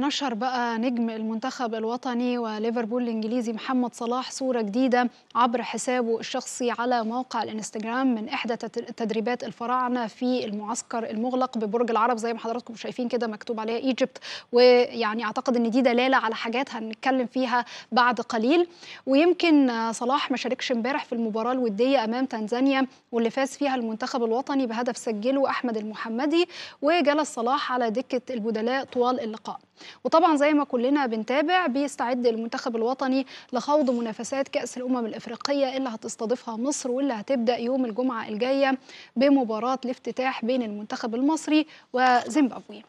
نشر بقى نجم المنتخب الوطني وليفربول الانجليزي محمد صلاح صوره جديده عبر حسابه الشخصي على موقع الانستغرام من احدى تدريبات الفراعنه في المعسكر المغلق ببرج العرب زي ما حضراتكم شايفين كده مكتوب عليها ايجيبت ويعني اعتقد ان دي دلاله على حاجات هنتكلم فيها بعد قليل ويمكن صلاح ما شاركش امبارح في المباراه الوديه امام تنزانيا واللي فاز فيها المنتخب الوطني بهدف سجله احمد المحمدي وجلس صلاح على دكه البدلاء طوال اللقاء وطبعا زي ما كلنا بنتابع بيستعد المنتخب الوطني لخوض منافسات كأس الأمم الإفريقية اللي هتستضيفها مصر واللي هتبدأ يوم الجمعة الجاية بمباراة الافتتاح بين المنتخب المصري وزيمبابوي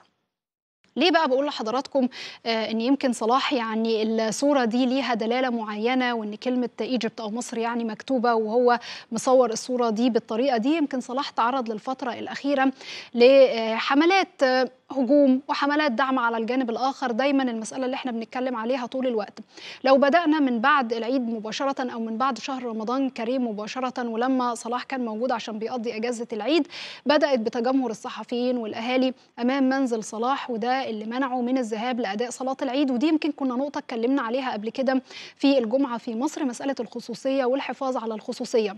ليه بقى بقول لحضراتكم آه، ان يمكن صلاح يعني الصوره دي ليها دلاله معينه وان كلمه ايجيبت او مصر يعني مكتوبه وهو مصور الصوره دي بالطريقه دي يمكن صلاح تعرض للفتره الاخيره لحملات هجوم وحملات دعم على الجانب الاخر دايما المساله اللي احنا بنتكلم عليها طول الوقت لو بدانا من بعد العيد مباشره او من بعد شهر رمضان كريم مباشره ولما صلاح كان موجود عشان بيقضي اجازه العيد بدات بتجمهر الصحفيين والاهالي امام منزل صلاح وده اللي منعوا من الذهاب لأداء صلاة العيد ودي يمكن كنا نقطة اتكلمنا عليها قبل كده في الجمعة في مصر مسألة الخصوصية والحفاظ على الخصوصية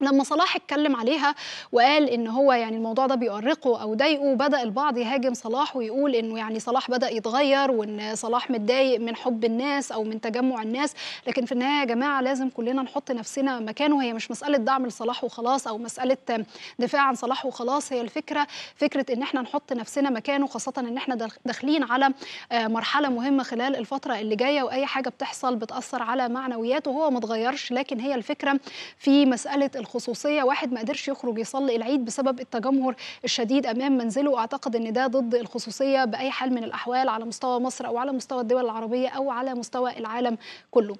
لما صلاح اتكلم عليها وقال ان هو يعني الموضوع ده بيؤرقه او ضايقه بدا البعض يهاجم صلاح ويقول انه يعني صلاح بدا يتغير وان صلاح متضايق من حب الناس او من تجمع الناس لكن في النهايه يا جماعه لازم كلنا نحط نفسنا مكانه هي مش مساله دعم لصلاح وخلاص او مساله دفاع عن صلاح وخلاص هي الفكره فكره ان احنا نحط نفسنا مكانه خاصه ان احنا داخلين على آه، مرحله مهمه خلال الفتره اللي جايه واي حاجه بتحصل بتاثر على معنوياته وهو ما اتغيرش لكن هي الفكره في مساله الخصوصيه واحد ما قدرش يخرج يصلي العيد بسبب التجمهر الشديد امام منزله اعتقد ان ده ضد الخصوصيه باي حال من الاحوال على مستوى مصر او على مستوى الدول العربيه او على مستوى العالم كله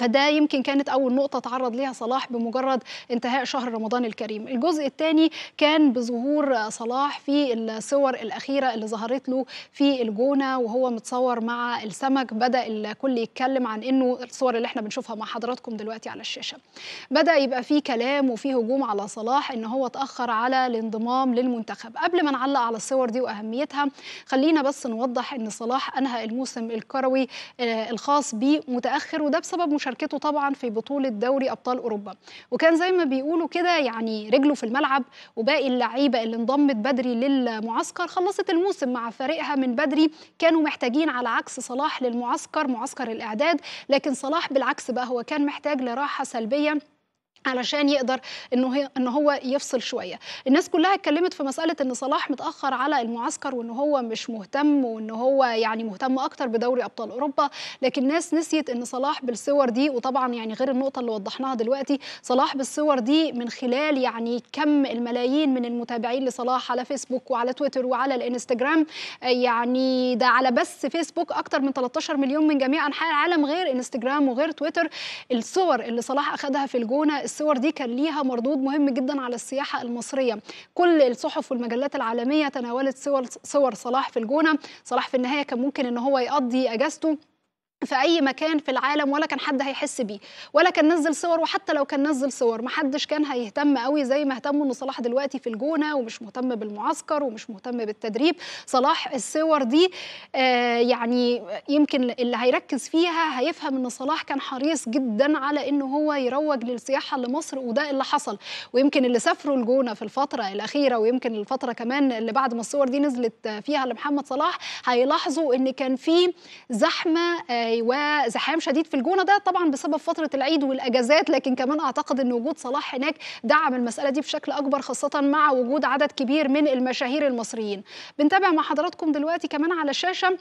فده يمكن كانت اول نقطه تعرض ليها صلاح بمجرد انتهاء شهر رمضان الكريم الجزء الثاني كان بظهور صلاح في الصور الاخيره اللي ظهرت له في الجونه وهو متصور مع السمك بدا الكل يتكلم عن انه الصور اللي احنا بنشوفها مع حضراتكم دلوقتي على الشاشه بدا يبقى في كلام وفي هجوم على صلاح ان هو اتاخر على الانضمام للمنتخب قبل ما نعلق على الصور دي واهميتها خلينا بس نوضح ان صلاح انهى الموسم الكروي آه، الخاص بيه متاخر وده بسبب مش مشاركته طبعا في بطوله دوري ابطال اوروبا وكان زي ما بيقولوا كده يعني رجله في الملعب وباقي اللعيبه اللي انضمت بدري للمعسكر خلصت الموسم مع فريقها من بدري كانوا محتاجين على عكس صلاح للمعسكر معسكر الاعداد لكن صلاح بالعكس بقى هو كان محتاج لراحه سلبيه علشان يقدر انه ان هو يفصل شويه الناس كلها اتكلمت في مساله ان صلاح متاخر على المعسكر وان هو مش مهتم وان هو يعني مهتم اكتر بدوري ابطال اوروبا لكن ناس نسيت ان صلاح بالصور دي وطبعا يعني غير النقطه اللي وضحناها دلوقتي صلاح بالصور دي من خلال يعني كم الملايين من المتابعين لصلاح على فيسبوك وعلى تويتر وعلى الانستجرام يعني ده على بس فيسبوك اكتر من 13 مليون من جميع انحاء العالم غير انستجرام وغير تويتر الصور اللي صلاح اخذها في الجونه الصور دي كان ليها مردود مهم جدا على السياحه المصريه كل الصحف والمجلات العالميه تناولت صور صور صلاح في الجونه صلاح في النهايه كان ممكن ان هو يقضي اجازته في اي مكان في العالم ولا كان حد هيحس بيه ولا كان نزل صور وحتى لو كان نزل صور ما حدش كان هيهتم قوي زي ما اهتموا ان صلاح دلوقتي في الجونه ومش مهتم بالمعسكر ومش مهتم بالتدريب صلاح الصور دي آه يعني يمكن اللي هيركز فيها هيفهم ان صلاح كان حريص جدا على ان هو يروج للسياحه لمصر وده اللي حصل ويمكن اللي سافروا الجونه في الفتره الاخيره ويمكن الفتره كمان اللي بعد ما الصور دي نزلت فيها لمحمد صلاح هيلاحظوا ان كان في زحمه آه الجنوبي وزحام شديد في الجونه ده طبعا بسبب فتره العيد والاجازات لكن كمان اعتقد ان وجود صلاح هناك دعم المساله دي بشكل اكبر خاصه مع وجود عدد كبير من المشاهير المصريين بنتابع مع حضراتكم دلوقتي كمان على الشاشه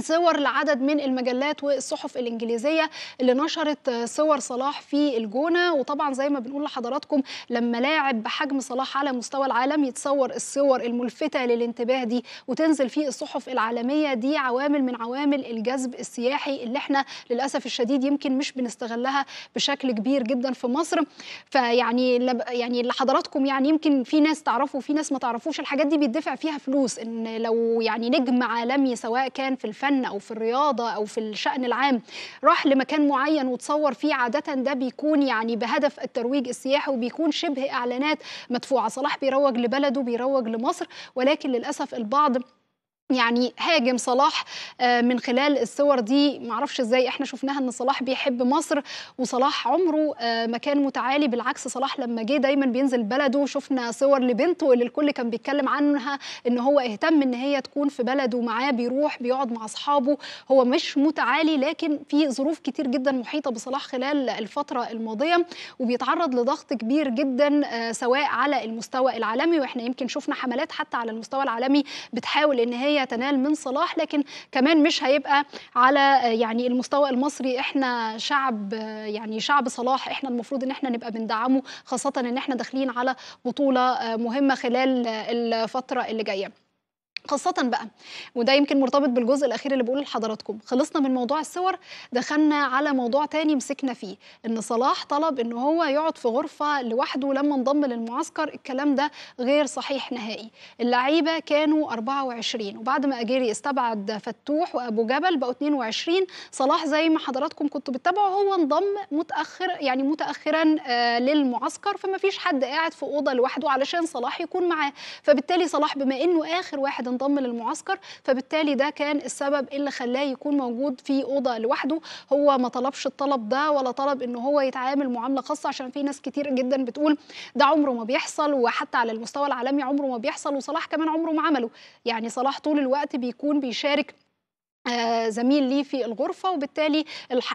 صور لعدد من المجلات والصحف الانجليزيه اللي نشرت صور صلاح في الجونه وطبعا زي ما بنقول لحضراتكم لما لاعب بحجم صلاح على مستوى العالم يتصور الصور الملفته للانتباه دي وتنزل في الصحف العالميه دي عوامل من عوامل الجذب السياحي اللي احنا للاسف الشديد يمكن مش بنستغلها بشكل كبير جدا في مصر فيعني يعني لحضراتكم يعني يمكن في ناس تعرفوا وفي ناس ما تعرفوش الحاجات دي بيدفع فيها فلوس ان لو يعني نجم عالمي سواء كان في الفن الفن او في الرياضه او في الشان العام راح لمكان معين وتصور فيه عاده ده بيكون يعني بهدف الترويج السياحي وبيكون شبه اعلانات مدفوعه صلاح بيروج لبلده بيروج لمصر ولكن للاسف البعض يعني هاجم صلاح آه، من خلال الصور دي معرفش ازاي احنا شفناها ان صلاح بيحب مصر وصلاح عمره آه، ما كان متعالي بالعكس صلاح لما جه دايما بينزل بلده شفنا صور لبنته اللي الكل كان بيتكلم عنها ان هو اهتم ان هي تكون في بلده معاه بيروح بيقعد مع اصحابه هو مش متعالي لكن في ظروف كتير جدا محيطه بصلاح خلال الفتره الماضيه وبيتعرض لضغط كبير جدا آه، سواء على المستوى العالمي واحنا يمكن شفنا حملات حتى على المستوى العالمي بتحاول ان هي الجنسيه تنال من صلاح لكن كمان مش هيبقى على يعني المستوى المصري احنا شعب يعني شعب صلاح احنا المفروض ان احنا نبقى بندعمه خاصه ان احنا داخلين على بطوله مهمه خلال الفتره اللي جايه خاصة بقى وده يمكن مرتبط بالجزء الأخير اللي بقوله لحضراتكم خلصنا من موضوع الصور دخلنا على موضوع تاني مسكنا فيه إن صلاح طلب إن هو يقعد في غرفة لوحده لما انضم للمعسكر الكلام ده غير صحيح نهائي اللعيبة كانوا 24 وبعد ما أجيري استبعد فتوح وأبو جبل بقوا 22 صلاح زي ما حضراتكم كنتوا بتتابعوا هو انضم متأخر يعني متأخرا آه للمعسكر فما فيش حد قاعد في أوضة لوحده علشان صلاح يكون معاه فبالتالي صلاح بما إنه آخر واحد انضم للمعسكر فبالتالي ده كان السبب اللي خلاه يكون موجود في اوضه لوحده هو ما طلبش الطلب ده ولا طلب ان هو يتعامل معامله خاصه عشان في ناس كتير جدا بتقول ده عمره ما بيحصل وحتى على المستوى العالمي عمره ما بيحصل وصلاح كمان عمره ما عمله يعني صلاح طول الوقت بيكون بيشارك آه، زميل لي في الغرفة وبالتالي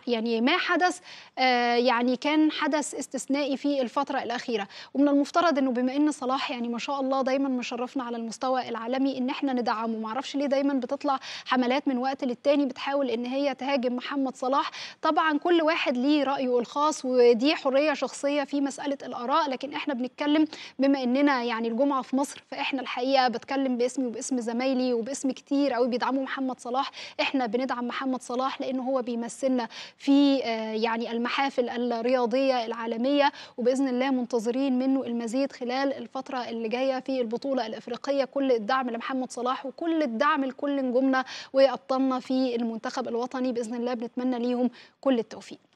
يعني ما حدث آه، يعني كان حدث استثنائي في الفترة الأخيرة ومن المفترض أنه بما أن صلاح يعني ما شاء الله دايما مشرفنا على المستوى العالمي أن احنا ندعمه معرفش ليه دايما بتطلع حملات من وقت للتاني بتحاول أن هي تهاجم محمد صلاح طبعا كل واحد ليه رأيه الخاص ودي حرية شخصية في مسألة الآراء لكن احنا بنتكلم بما أننا يعني الجمعة في مصر فإحنا الحقيقة بتكلم باسمي وباسم زمايلي وباسم كتير قوي بيدعموا محمد صلاح احنا بندعم محمد صلاح لانه هو بيمثلنا في آه، يعني المحافل الرياضيه العالميه وباذن الله منتظرين منه المزيد خلال الفتره اللي جايه في البطوله الافريقيه كل الدعم لمحمد صلاح وكل الدعم لكل نجومنا وابطالنا في المنتخب الوطني باذن الله بنتمنى ليهم كل التوفيق